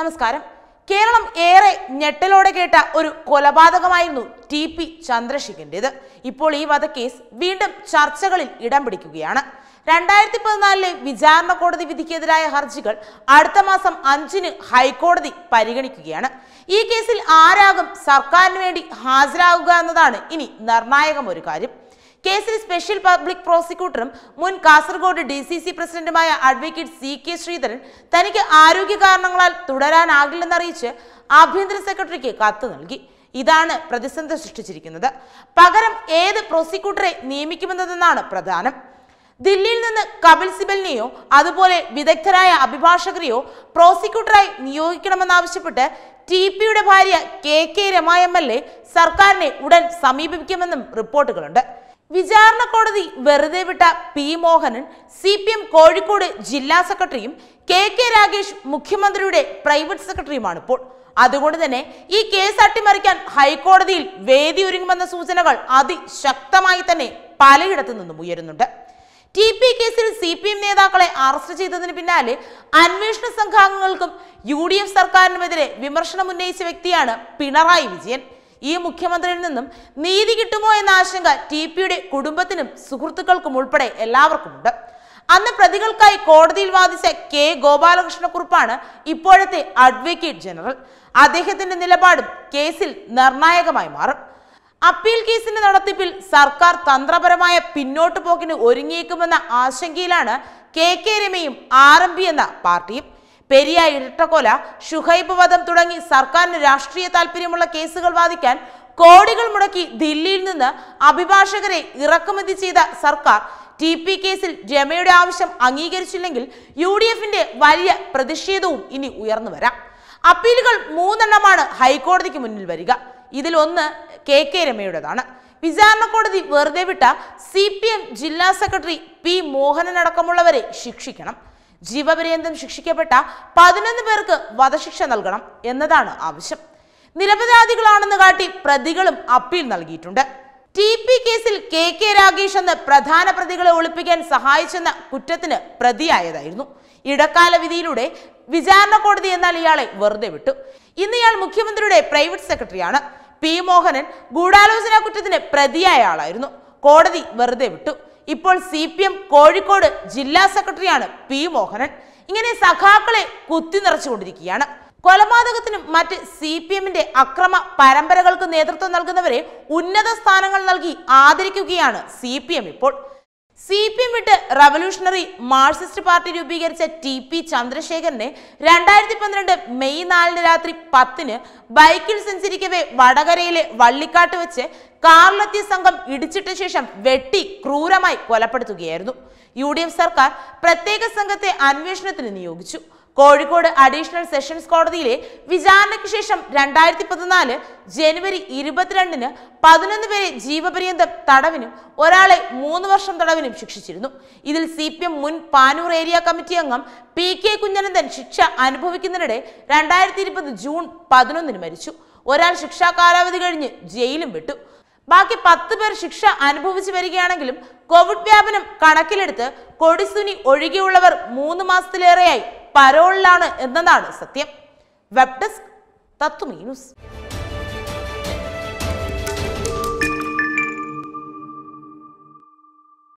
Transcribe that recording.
നമസ്കാരം കേരളം ഏറെ ഞെട്ടലോടെ കേട്ട ഒരു കൊലപാതകമായിരുന്നു ടി പി ചന്ദ്രശേഖരൻ്റെത് ഇപ്പോൾ ഈ വധക്കേസ് വീണ്ടും ചർച്ചകളിൽ ഇടം പിടിക്കുകയാണ് രണ്ടായിരത്തി പതിനാലിലെ വിചാരണ കോടതി വിധിക്കെതിരായ ഹർജികൾ അടുത്ത മാസം അഞ്ചിന് ഹൈക്കോടതി പരിഗണിക്കുകയാണ് ഈ കേസിൽ ആരാകും സർക്കാരിന് വേണ്ടി ഹാജരാകുക എന്നതാണ് ഇനി നിർണായകം ഒരു കാര്യം കേസിൽ സ്പെഷ്യൽ പബ്ലിക് പ്രോസിക്യൂട്ടറും മുൻ കാസർഗോഡ് ഡി സി സി പ്രസിഡന്റുമായ അഡ്വക്കേറ്റ് സി കെ ശ്രീധരൻ തനിക്ക് ആരോഗ്യ കാരണങ്ങളാൽ തുടരാനാകില്ലെന്നറിയിച്ച് ആഭ്യന്തര സെക്രട്ടറിക്ക് കത്ത് നൽകി ഇതാണ് പ്രതിസന്ധി സൃഷ്ടിച്ചിരിക്കുന്നത് പകരം ഏത് പ്രോസിക്യൂട്ടറെ നിയമിക്കുമെന്നതെന്നാണ് പ്രധാനം ദില്ലിയിൽ നിന്ന് കപിൽ സിബലിനെയോ അതുപോലെ വിദഗ്ധരായ അഭിഭാഷകരെയോ പ്രോസിക്യൂട്ടറായി നിയോഗിക്കണമെന്നാവശ്യപ്പെട്ട് ടി പിയുടെ ഭാര്യ K K Rama M L A സർക്കാരിനെ ഉടൻ സമീപിക്കുമെന്നും റിപ്പോർട്ടുകളുണ്ട് വിചാരണ കോടതി വെറുതെ വിട്ട P Mohanan C P M Kozhikode ജില്ലാ സെക്രട്ടറിയും കെ കെ രാഗേഷ് മുഖ്യമന്ത്രിയുടെ പ്രൈവറ്റ് സെക്രട്ടറിയുമാണ് ഇപ്പോൾ അതുകൊണ്ട് തന്നെ ഈ കേസ് അട്ടിമറിക്കാൻ ഹൈക്കോടതിയിൽ വേദി ഒരുങ്ങുമെന്ന സൂചനകൾ അതിശക്തമായി തന്നെ പലയിടത്തു നിന്നും ഉയരുന്നുണ്ട് ടി പി കേസിൽ സി പി എം നേതാക്കളെ അറസ്റ്റ് ചെയ്തതിന് പിന്നാലെ അന്വേഷണ സംഘാംഗങ്ങൾക്കും യു ഡി എഫ് സർക്കാരിനുമെതിരെ വിമർശനം ഉന്നയിച്ച വ്യക്തിയാണ് പിണറായി വിജയൻ ഈ മുഖ്യമന്ത്രിയിൽ നിന്നും നീതി കിട്ടുമോ എന്ന ആശങ്ക ടി പിയുടെ കുടുംബത്തിനും സുഹൃത്തുക്കൾക്കും ഉൾപ്പെടെ എല്ലാവർക്കുമുണ്ട് അന്ന് പ്രതികൾക്കായി കോടതിയിൽ വാദിച്ച കെ ഗോപാലകൃഷ്ണക്കുറുപ്പാണ് ഇപ്പോഴത്തെ അഡ്വക്കേറ്റ് ജനറൽ അദ്ദേഹത്തിന്റെ നിലപാടും കേസിൽ നിർണായകമായി മാറും അപ്പീൽ കേസിന്റെ നടത്തിപ്പിൽ സർക്കാർ തന്ത്രപരമായ പിന്നോട്ടു പോക്കിന് ഒരുങ്ങിയേക്കുമെന്ന ആശങ്കയിലാണ് കെ കെ രമയും ആർ എം പി എന്ന പാർട്ടിയും പെരിയ ഇരട്ടക്കൊല ഷുഹൈബ് വധം തുടങ്ങി സർക്കാരിന് രാഷ്ട്രീയ താല്പര്യമുള്ള കേസുകൾ വാദിക്കാൻ കോടികൾ മുടക്കി ദില്ലിയിൽ നിന്ന് അഭിഭാഷകരെ ഇറക്കുമതി ചെയ്ത സർക്കാർ ടി പി കേസിൽ രമയുടെ ആവശ്യം അംഗീകരിച്ചില്ലെങ്കിൽ യു ഡി എഫിന്റെ വലിയ പ്രതിഷേധവും ഇനി ഉയർന്നു വരാം അപ്പീലുകൾ മൂന്നെണ്ണമാണ് ഹൈക്കോടതിക്ക് മുന്നിൽ വരിക ഇതിൽ ഒന്ന് കെ കെ രമയുടേതാണ് വിചാരണ കോടതി വെറുതെ വിട്ട സി പി എം ജില്ലാ സെക്രട്ടറി പി മോഹനനടക്കമുള്ളവരെ ശിക്ഷിക്കണം ജീവപര്യന്തം ശിക്ഷിക്കപ്പെട്ട പതിനൊന്ന് പേർക്ക് വധശിക്ഷ നൽകണം എന്നതാണ് ആവശ്യം നിരപരാധികളാണെന്ന് കാട്ടി പ്രതികളും അപ്പീൽ നൽകിയിട്ടുണ്ട് ടി പി കേസിൽ കെ കെ രാഗേഷ് എന്ന പ്രധാന പ്രതികളെ ഒളിപ്പിക്കാൻ സഹായിച്ചെന്ന കുറ്റത്തിന് പ്രതിയായതായിരുന്നു ഇടക്കാല വിധിയിലൂടെ വിചാരണ കോടതി എന്നാൽ ഇയാളെ വെറുതെ വിട്ടു ഇന്ന് ഇയാൾ മുഖ്യമന്ത്രിയുടെ പ്രൈവറ്റ് സെക്രട്ടറിയാണ് പി മോഹനൻ ഗൂഢാലോചന കുറ്റത്തിന് പ്രതിയായ ആളായിരുന്നു കോടതി വെറുതെ വിട്ടു ഇപ്പോൾ സി പി എം കോഴിക്കോട് ജില്ലാ സെക്രട്ടറിയാണ് പി മോഹനൻ ഇങ്ങനെ സഖാക്കളെ കുത്തി നിറച്ചുകൊണ്ടിരിക്കുകയാണ് കൊലപാതകത്തിനും മറ്റ് സി പി എമ്മിന്റെ അക്രമ പരമ്പരകൾക്ക് നേതൃത്വം നൽകുന്നവരെ ഉന്നത സ്ഥാനങ്ങൾ നൽകി ആദരിക്കുകയാണ് സി പി എം ഇപ്പോൾ സി പി വിട്ട് റവല്യൂഷണറി മാർക്സിസ്റ്റ് പാർട്ടി രൂപീകരിച്ച ടി പി ചന്ദ്രശേഖരനെ രണ്ടായിരത്തി പന്ത്രണ്ട് മെയ് നാലിന് രാത്രി പത്തിന് ബൈക്കിൽ സഞ്ചരിക്കവേ വടകരയിലെ വള്ളിക്കാട്ട് വെച്ച് കാറിലെത്തിയ സംഘം ഇടിച്ചിട്ട ശേഷം വെട്ടി ക്രൂരമായി കൊലപ്പെടുത്തുകയായിരുന്നു യു സർക്കാർ പ്രത്യേക സംഘത്തെ അന്വേഷണത്തിന് നിയോഗിച്ചു കോഴിക്കോട് അഡീഷണൽ സെഷൻസ് കോടതിയിലെ വിചാരണയ്ക്ക് ശേഷം രണ്ടായിരത്തി പതിനാല് ജനുവരി ഇരുപത്തിരണ്ടിന് പതിനൊന്ന് പേരെ ജീവപര്യന്തം തടവിനും ഒരാളെ മൂന്ന് വർഷം തടവിനും ശിക്ഷിച്ചിരുന്നു ഇതിൽ സി പി എം മുൻ പാനൂർ ഏരിയ കമ്മിറ്റി അംഗം പി കെ കുഞ്ഞനന്ദൻ ശിക്ഷ അനുഭവിക്കുന്നതിനിടെ രണ്ടായിരത്തി ഇരുപത് ജൂൺ പതിനൊന്നിന് മരിച്ചു ഒരാൾ ശിക്ഷാ കാലാവധി കഴിഞ്ഞ് ജയിലും വിട്ടു ബാക്കി പത്ത് പേർ ശിക്ഷ അനുഭവിച്ചു വരികയാണെങ്കിലും കോവിഡ് വ്യാപനം കണക്കിലെടുത്ത് കൊടിസുനി ഒഴികെയുള്ളവർ മൂന്ന് മാസത്തിലേറെയായി പരോളിലാണ് എന്നതാണ് സത്യം വെബ് ഡെസ്ക് തത്വമീ ന്യൂസ്